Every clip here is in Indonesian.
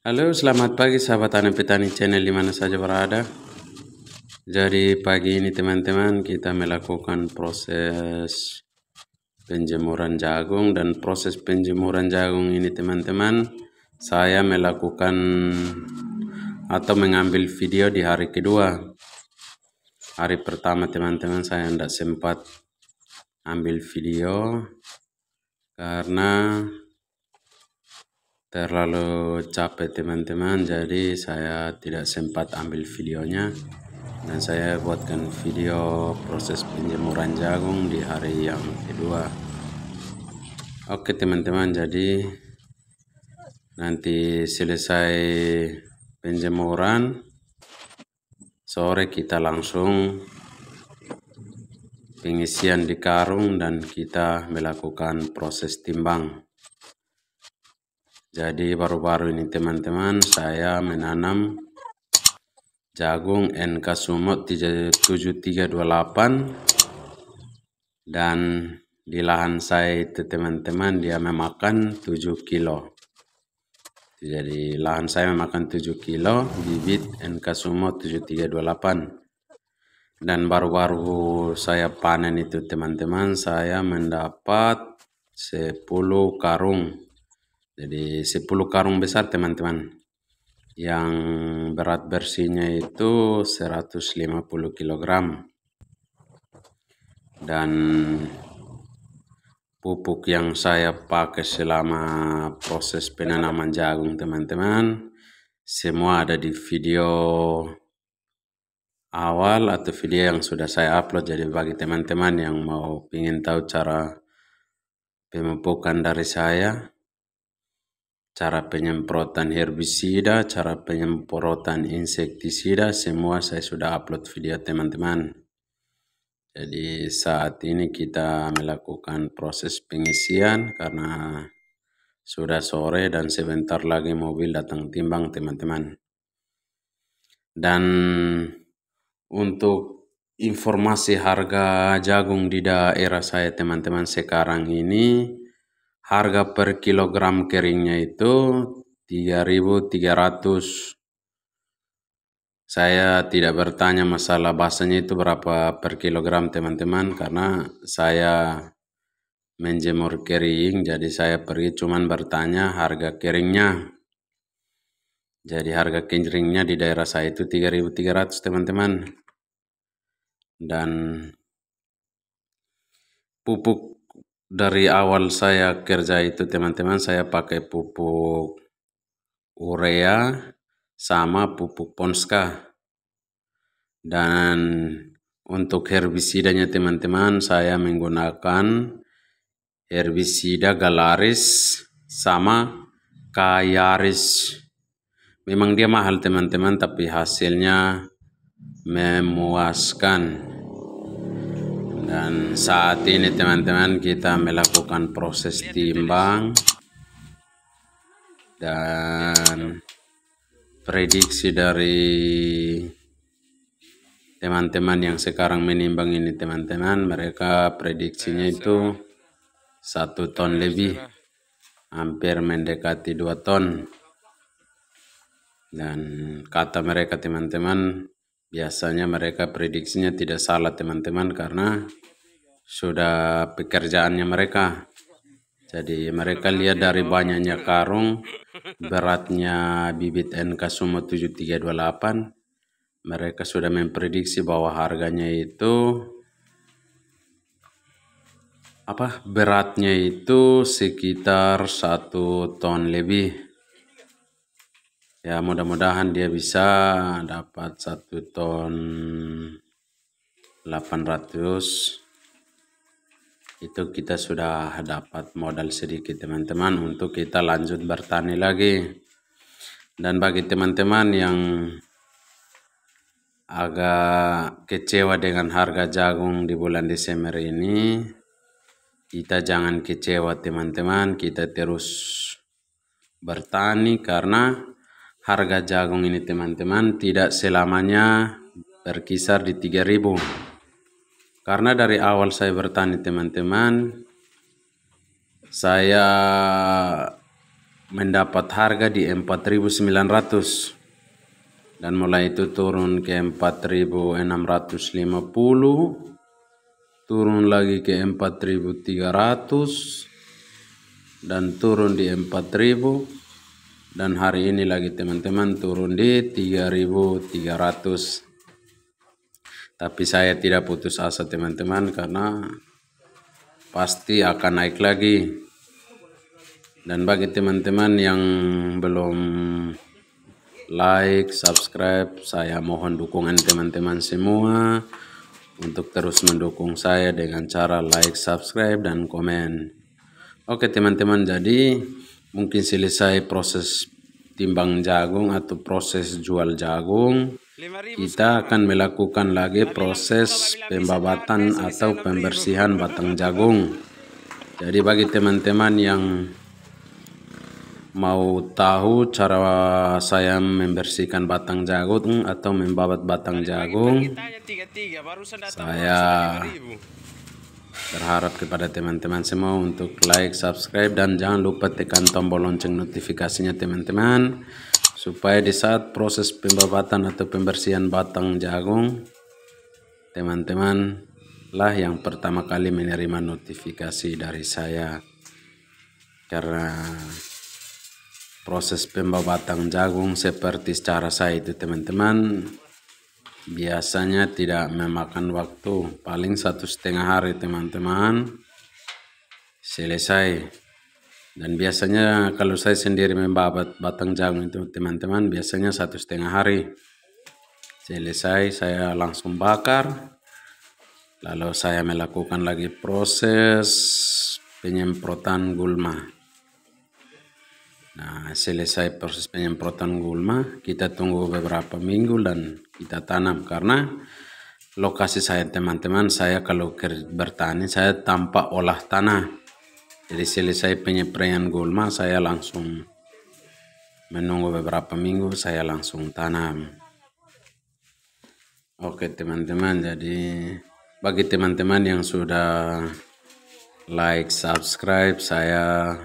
Halo, selamat pagi sahabat Anak Petani Channel dimana saja berada. Jadi pagi ini teman-teman kita melakukan proses penjemuran jagung dan proses penjemuran jagung ini teman-teman saya melakukan atau mengambil video di hari kedua. Hari pertama teman-teman saya tidak sempat ambil video karena terlalu capek teman-teman jadi saya tidak sempat ambil videonya dan saya buatkan video proses penjemuran jagung di hari yang kedua oke teman-teman jadi nanti selesai penjemuran sore kita langsung pengisian di karung dan kita melakukan proses timbang jadi baru-baru ini teman-teman saya menanam jagung NK Sumut 7328 dan di lahan saya itu teman-teman dia memakan 7 kilo. Jadi lahan saya memakan 7 kilo bibit NK Sumut 7328. Dan baru-baru saya panen itu teman-teman saya mendapat 10 karung jadi 10 karung besar teman-teman. Yang berat bersihnya itu 150 kg. Dan pupuk yang saya pakai selama proses penanaman jagung teman-teman semua ada di video awal atau video yang sudah saya upload jadi bagi teman-teman yang mau ingin tahu cara pemupukan dari saya cara penyemprotan herbisida, cara penyemprotan insektisida, semua saya sudah upload video teman-teman. Jadi saat ini kita melakukan proses pengisian karena sudah sore dan sebentar lagi mobil datang timbang teman-teman. Dan untuk informasi harga jagung di daerah saya teman-teman sekarang ini harga per kilogram keringnya itu 3300 saya tidak bertanya masalah bahasanya itu berapa per kilogram teman-teman karena saya menjemur kering jadi saya pergi cuman bertanya harga keringnya jadi harga keringnya di daerah saya itu 3300 teman-teman dan pupuk dari awal saya kerja itu teman-teman saya pakai pupuk urea sama pupuk ponska dan untuk herbisidanya teman-teman saya menggunakan herbisida galaris sama kayaris memang dia mahal teman-teman tapi hasilnya memuaskan dan saat ini teman-teman kita melakukan proses timbang dan prediksi dari teman-teman yang sekarang menimbang ini teman-teman mereka prediksinya ya, itu satu ton lebih hampir mendekati dua ton dan kata mereka teman-teman Biasanya mereka prediksinya tidak salah teman-teman karena sudah pekerjaannya mereka. Jadi mereka lihat dari banyaknya karung, beratnya bibit NK Sumo 7328, mereka sudah memprediksi bahwa harganya itu apa beratnya itu sekitar satu ton lebih ya mudah-mudahan dia bisa dapat satu ton 800 itu kita sudah dapat modal sedikit teman-teman untuk kita lanjut bertani lagi dan bagi teman-teman yang agak kecewa dengan harga jagung di bulan Desember ini kita jangan kecewa teman-teman kita terus bertani karena Harga jagung ini teman-teman tidak selamanya berkisar di 3000 karena dari awal saya bertani teman-teman saya mendapat harga di 4900 dan mulai itu turun ke 4650 turun lagi ke 4300 dan turun di 4000 dan hari ini lagi teman-teman turun di 3300 tapi saya tidak putus asa teman-teman karena pasti akan naik lagi dan bagi teman-teman yang belum like subscribe saya mohon dukungan teman-teman semua untuk terus mendukung saya dengan cara like subscribe dan komen oke teman-teman jadi mungkin selesai proses timbang jagung atau proses jual jagung kita akan melakukan lagi proses pembabatan atau pembersihan batang jagung jadi bagi teman-teman yang mau tahu cara saya membersihkan batang jagung atau membabat batang jagung saya Berharap kepada teman-teman semua untuk like, subscribe, dan jangan lupa tekan tombol lonceng notifikasinya teman-teman. Supaya di saat proses pembabatan atau pembersihan batang jagung, teman-teman lah yang pertama kali menerima notifikasi dari saya. Karena proses pembabatan jagung seperti secara saya itu teman-teman biasanya tidak memakan waktu paling satu setengah hari teman-teman selesai dan biasanya kalau saya sendiri membabat batang jagung itu teman-teman biasanya satu setengah hari selesai saya langsung bakar lalu saya melakukan lagi proses penyemprotan gulma Nah, selesai proses penyemprotan gulma, kita tunggu beberapa minggu dan kita tanam karena lokasi saya teman-teman saya kalau bertani saya tanpa olah tanah. Jadi selesai penyemprotan gulma saya langsung menunggu beberapa minggu saya langsung tanam. Oke teman-teman, jadi bagi teman-teman yang sudah like, subscribe, saya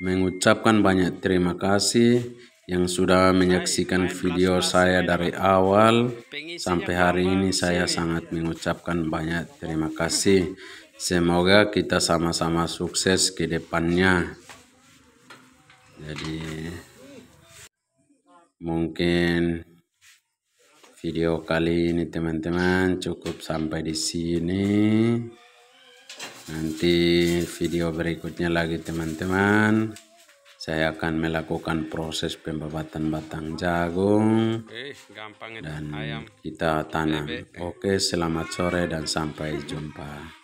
mengucapkan banyak terima kasih yang sudah menyaksikan video saya dari awal sampai hari ini saya sangat mengucapkan banyak terima kasih. Semoga kita sama-sama sukses ke depannya. Jadi mungkin video kali ini teman-teman cukup sampai di sini. Nanti video berikutnya lagi teman-teman. Saya akan melakukan proses pembabatan batang jagung dan kita tanam. Oke, selamat sore dan sampai jumpa.